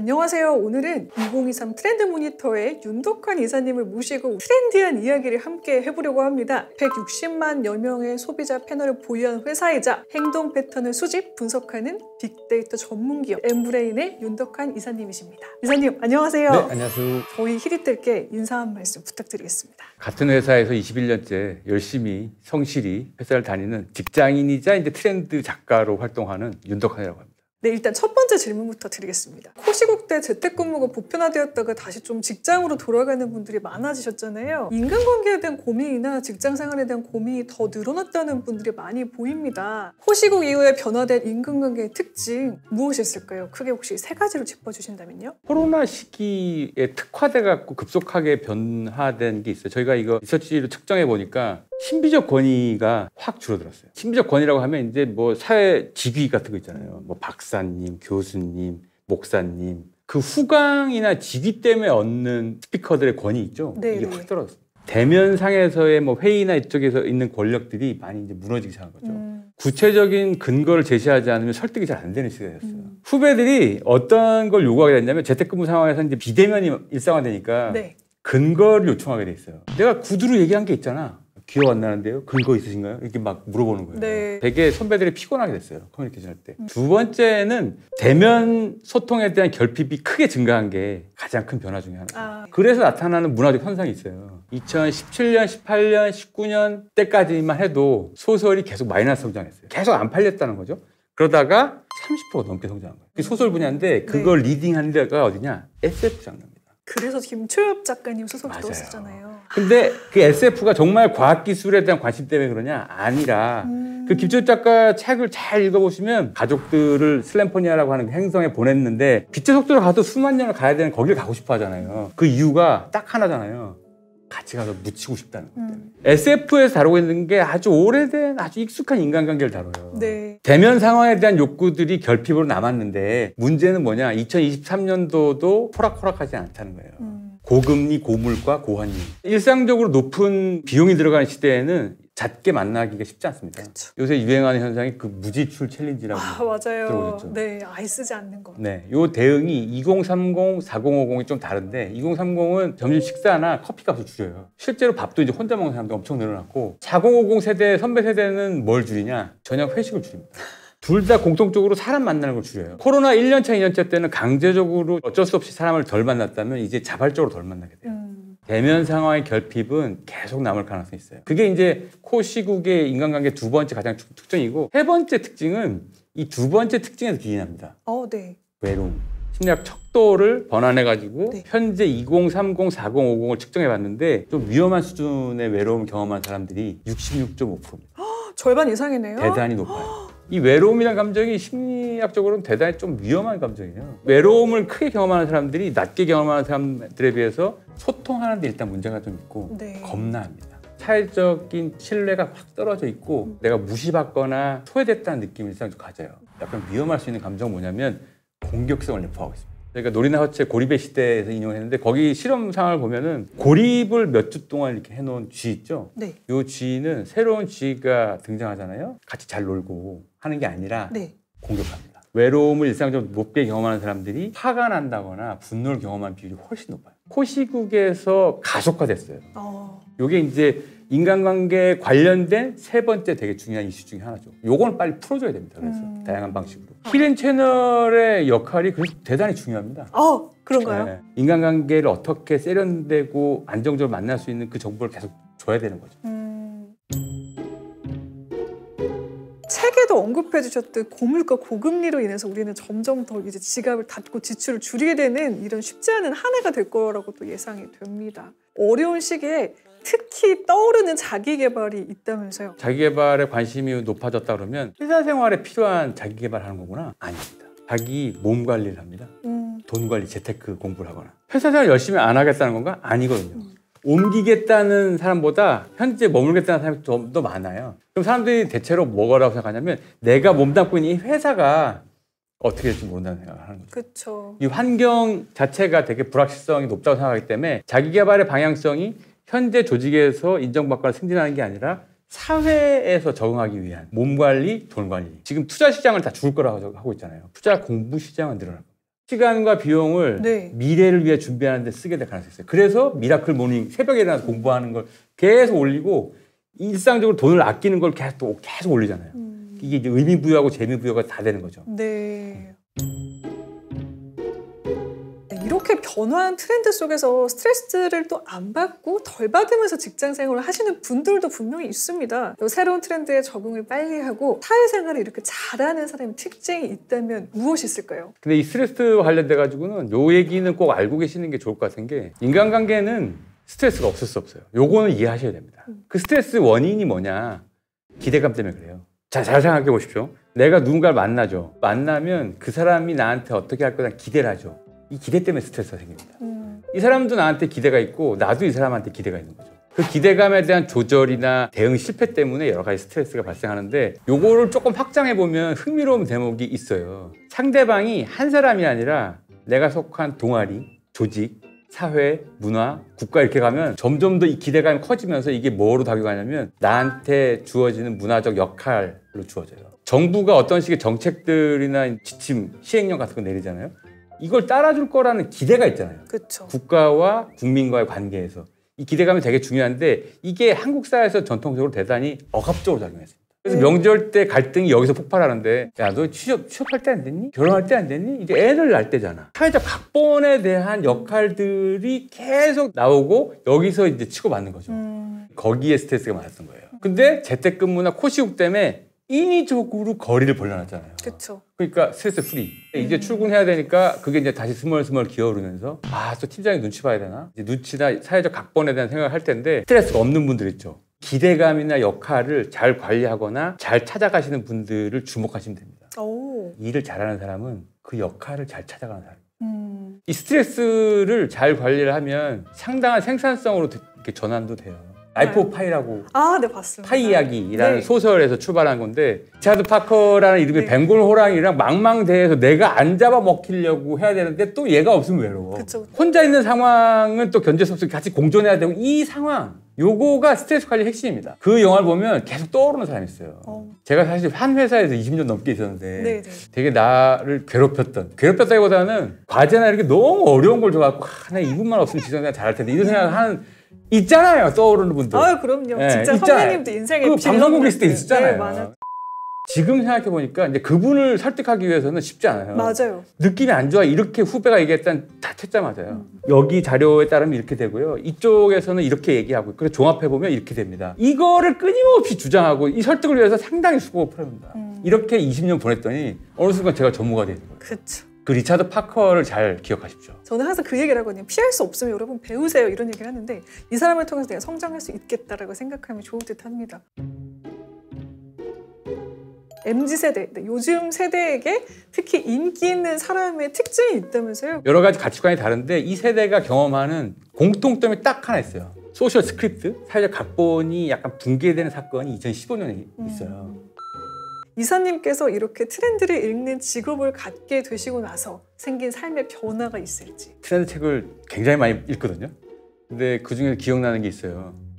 안녕하세요. 오늘은 2023 트렌드 모니터의 윤덕환 이사님을 모시고 트렌디한 이야기를 함께 해보려고 합니다. 160만 여명의 소비자 패널을 보유한 회사이자 행동 패턴을 수집, 분석하는 빅데이터 전문기업 엠브레인의 윤덕환 이사님이십니다. 이사님 안녕하세요. 네, 안녕하세요. 저희 히릿들께 인사 한 말씀 부탁드리겠습니다. 같은 회사에서 21년째 열심히 성실히 회사를 다니는 직장인이자 이제 트렌드 작가로 활동하는 윤덕환이라고 합니다. 네, 일단 첫 번째 질문부터 드리겠습니다. 코시국 때 재택근무가 보편화되었다가 다시 좀 직장으로 돌아가는 분들이 많아지셨잖아요. 인간관계에 대한 고민이나 직장생활에 대한 고민이 더 늘어났다는 분들이 많이 보입니다. 코시국 이후에 변화된 인간관계의 특징 무엇이 있을까요? 크게 혹시 세 가지로 짚어주신다면요? 코로나 시기에 특화돼 갖고 급속하게 변화된 게 있어요. 저희가 이거 리서치로 측정해 보니까 신비적 권위가 확 줄어들었어요. 신비적 권위라고 하면 이제 뭐 사회 직위 같은 거 있잖아요. 뭐 박사님, 교수님, 목사님 그 후광이나 직위 때문에 얻는 스피커들의 권위 있죠. 네, 이게 네. 확 떨어졌어요. 대면상에서의 뭐 회의나 이쪽에서 있는 권력들이 많이 이제 무너지기 시작한 거죠. 음. 구체적인 근거를 제시하지 않으면 설득이 잘 안 되는 시대였어요. 음. 후배들이 어떤 걸 요구하게 됐냐면 재택근무 상황에서 이제 비대면이 일상화되니까 네. 근거를 요청하게 돼 있어요. 내가 구두로 얘기한 게 있잖아. 기억 안 나는데요? 근거 있으신가요? 이렇게 막 물어보는 거예요. 네. 되게 선배들이 피곤하게 됐어요. 커뮤니케이션 할 때. 음. 두 번째는 대면 소통에 대한 결핍이 크게 증가한 게 가장 큰 변화 중에 하나예요. 아. 그래서 나타나는 문화적 현상이 있어요. 2017년, 18년, 19년 때까지만 해도 소설이 계속 마이너스 성장했어요. 계속 안 팔렸다는 거죠. 그러다가 30% 넘게 성장한 거예요. 그 음. 소설 분야인데 그걸 네. 리딩한 데가 어디냐? SF 장르. 그래서 김초엽 작가님 소설도 썼잖아요. 근데 그 SF가 정말 과학 기술에 대한 관심 때문에 그러냐? 아니라 음... 그 김초엽 작가 책을 잘 읽어보시면 가족들을 슬램포니아라고 하는 행성에 보냈는데 빛의 속도로 가도 수만 년을 가야 되는 거길 가고 싶어 하잖아요. 그 이유가 딱 하나잖아요. 같이 가서 묻히고 싶다는 것 때문에. 음. SF에서 다루고 있는 게 아주 오래된 아주 익숙한 인간관계를 다뤄요. 네. 대면 상황에 대한 욕구들이 결핍으로 남았는데 문제는 뭐냐 2023년도도 호락호락하지 않다는 거예요. 음. 고금리, 고물과 고환율. 일상적으로 높은 비용이 들어가는 시대에는 잦게 만나기가 쉽지 않습니다. 그쵸. 요새 유행하는 현상이 그 무지출 챌린지라고 아, 맞아요. 들어보셨죠? 네, 아예 쓰지 않는 거. 네, 요 대응이 2030, 4050이 좀 다른데 2030은 점심 식사나 커피값을 줄여요. 실제로 밥도 이제 혼자 먹는 사람도 엄청 늘어났고 4050 세대 선배 세대는 뭘 줄이냐? 저녁 회식을 줄입니다. 둘 다 공통적으로 사람 만나는 걸 줄여요. 코로나 1년차, 2년차 때는 강제적으로 어쩔 수 없이 사람을 덜 만났다면 이제 자발적으로 덜 만나게 돼요. 대면 상황의 결핍은 계속 남을 가능성이 있어요. 그게 이제 코 시국의 인간관계 두 번째 가장 특징이고 세 번째 특징은 이 두 번째 특징에서 기인합니다. 어, 네. 외로움. 심리학 척도를 번안해가지고 네. 현재 2030, 40, 50을 측정해봤는데 좀 위험한 수준의 외로움 을 경험한 사람들이 66.5%입니다. 절반 이상이네요. 대단히 높아요. 이 외로움이라는 감정이 심리학적으로는 대단히 좀 위험한 감정이에요. 외로움을 크게 경험하는 사람들이 낮게 경험하는 사람들에 비해서 소통하는 데 일단 문제가 좀 있고 네. 겁나합니다. 사회적인 신뢰가 확 떨어져 있고 음. 내가 무시받거나 소외됐다는 느낌을 일상 가져요. 약간 위험할 수 있는 감정은 뭐냐면 공격성을 내포하고 있습니다. 그러니까 놀이나화체 고립의 시대에서 인용했는데 거기 실험 상황을 보면은 고립을 몇 주 동안 이렇게 해놓은 쥐 있죠? 네. 요 쥐는 새로운 쥐가 등장하잖아요. 같이 잘 놀고 하는 게 아니라 네. 공격합니다. 외로움을 일상적으로 높게 경험하는 사람들이 화가 난다거나 분노를 경험한 비율이 훨씬 높아요. 코시국에서 가속화됐어요. 어... 요게 이제 인간관계 관련된 세 번째 되게 중요한 이슈 중에 하나죠. 요건 빨리 풀어줘야 됩니다. 그래서 음. 다양한 방식으로. 힐링 채널의 역할이 그래서 대단히 중요합니다. 어, 그런가요? 네. 네. 인간관계를 어떻게 세련되고 안정적으로 만날 수 있는 그 정보를 계속 줘야 되는 거죠. 음. 책에도 언급해 주셨듯 고물가 고금리로 인해서 우리는 점점 더 이제 지갑을 닫고 지출을 줄이게 되는 이런 쉽지 않은 한 해가 될 거라고 또 예상이 됩니다. 어려운 시기에 특히 떠오르는 자기 개발이 있다면서요? 자기 개발에 관심이 높아졌다 그러면 회사 생활에 필요한 자기 개발하는 거구나? 아닙니다. 자기 몸 관리를 합니다. 음. 돈 관리, 재테크 공부를 하거나. 회사 생활 열심히 안 하겠다는 건가? 아니거든요. 음. 옮기겠다는 사람보다 현재 머물겠다는 사람이 좀더 많아요. 그럼 사람들이 대체로 뭐라고 생각하냐면 내가 몸담고 있는 이 회사가 어떻게 될지 모른다는 생각을 하는 거죠. 그렇죠. 이 환경 자체가 되게 불확실성이 높다고 생각하기 때문에 자기 개발의 방향성이 현재 조직에서 인정받거나 승진하는 게 아니라 사회에서 적응하기 위한 몸 관리, 돈 관리. 지금 투자 시장을 다 죽을 거라고 하고 있잖아요. 투자 공부 시장은 늘어날 겁니다. 시간과 비용을 네. 미래를 위해 준비하는 데 쓰게 될 가능성이 있어요. 그래서 미라클 모닝 새벽에 일어나서 공부하는 걸 계속 올리고 일상적으로 돈을 아끼는 걸 계속 계속 올리잖아요. 음. 이게 이제 의미 부여하고 재미 부여가 다 되는 거죠. 네. 음. 이렇게 변화한 트렌드 속에서 스트레스를 또 안 받고 덜 받으면서 직장 생활을 하시는 분들도 분명히 있습니다. 새로운 트렌드에 적응을 빨리 하고 사회생활을 이렇게 잘하는 사람의 특징이 있다면 무엇이 있을까요? 근데 이 스트레스 관련돼 가지고는 요 얘기는 꼭 알고 계시는 게 좋을 것 같은 게 인간관계는 스트레스가 없을 수 없어요. 요거는 이해하셔야 됩니다. 음. 그 스트레스 원인이 뭐냐? 기대감 때문에 그래요. 자, 잘 생각해 보십시오. 내가 누군가를 만나죠. 만나면 그 사람이 나한테 어떻게 할 거냐 기대를 하죠. 이 기대 때문에 스트레스가 생깁니다. 음. 이 사람도 나한테 기대가 있고 나도 이 사람한테 기대가 있는 거죠. 그 기대감에 대한 조절이나 대응 실패 때문에 여러 가지 스트레스가 발생하는데 요거를 조금 확장해 보면 흥미로운 대목이 있어요. 상대방이 한 사람이 아니라 내가 속한 동아리, 조직, 사회, 문화, 국가 이렇게 가면 점점 더 이 기대감이 커지면서 이게 뭐로 다가가냐면 나한테 주어지는 문화적 역할로 주어져요. 정부가 어떤 식의 정책들이나 지침, 시행령 같은 거 내리잖아요. 이걸 따라줄 거라는 기대가 있잖아요. 그쵸. 국가와 국민과의 관계에서 이 기대감이 되게 중요한데 이게 한국 사회에서 전통적으로 대단히 억압적으로 작용했습니다. 그래서 네. 명절 때 갈등이 여기서 폭발하는데 야 너 취업 취업할 때 안 됐니? 결혼할 때 안 됐니? 이제 애를 낳을 때잖아. 사회자 각본에 대한 역할들이 계속 나오고 여기서 이제 치고받는 거죠. 음. 거기에 스트레스가 많았던 거예요. 근데 재택근무나 코시국 때문에 인위적으로 거리를 벌려놨잖아요. 그렇죠. 그러니까 스트 프리. 이제 음. 출근해야 되니까 그게 이제 다시 스멀스멀 기어오르면서 아, 또 팀장이 눈치 봐야 되나? 눈치나 사회적 각본에 대한 생각을 할 텐데 스트레스가 없는 분들 있죠. 기대감이나 역할을 잘 관리하거나 잘 찾아가시는 분들을 주목하시면 됩니다. 오. 일을 잘하는 사람은 그 역할을 잘 찾아가는 사람. 음. 이 스트레스를 잘 관리를 하면 상당한 생산성으로 전환도 돼요. 라이프 네. 파이라고 아, 네, 봤습니다. 파이 이야기라는 네. 소설에서 출발한 건데 차드 파커라는 이름의 네. 벵골 호랑이랑 망망대해서 내가 안 잡아 먹히려고 해야 되는데 또 얘가 없으면 외로워. 그쵸. 혼자 있는 상황은 또 견제 수 없이 같이 공존해야 되고 이 상황 요거가 스트레스 관리 핵심입니다. 그 영화를 보면 계속 떠오르는 사람이 있어요. 어. 제가 사실 한 회사에서 20년 넘게 있었는데 네네. 네. 되게 나를 괴롭혔던 괴롭혔다기보다는 과제나 이렇게 너무 어려운 걸 줘갖고 아, 나 이분만 없으면 지성이 잘할 텐데 이런 생각을 하는 있잖아요 떠오르는 분들. 아 그럼요. 네, 진짜 있잖아요. 선배님도 인생에 그 방송국 있을 때 있었잖아요. 네, 지금 생각해 보니까 이제 그분을 설득하기 위해서는 쉽지 않아요. 맞아요. 느낌이 안 좋아 이렇게 후배가 얘기했던 다 퇴짜 맞아요. 음. 여기 자료에 따르면 이렇게 되고요. 이쪽에서는 이렇게 얘기하고 그래서 종합해 보면 이렇게 됩니다. 이거를 끊임없이 주장하고 이 설득을 위해서 상당히 수고가 필요니다 음. 이렇게 20년 보냈더니 어느 순간 제가 전무가 되는 거예요. 그렇죠. 그 리차드 파커를 잘 기억하십시오. 저는 항상 그 얘기를 하거든요. 피할 수 없으면 여러분 배우세요 이런 얘기를 하는데 이 사람을 통해서 내가 성장할 수 있겠다라고 생각하면 좋을 듯합니다. MZ 세대, 네, 요즘 세대에게 특히 인기 있는 사람의 특징이 있다면서요? 여러 가지 가치관이 다른데 이 세대가 경험하는 공통점이 딱 하나 있어요. 소셜 스크립트, 사회적 각본이 약간 붕괴되는 사건이 2015년에 음. 있어요. 이사님께서 이렇게 트렌드를 읽는 직업을 갖게 되시고 나서 생긴 삶의 변화가 있을지 트렌드 책을 굉장히 많이 읽거든요 근데 그중에 기억나는 게 있어요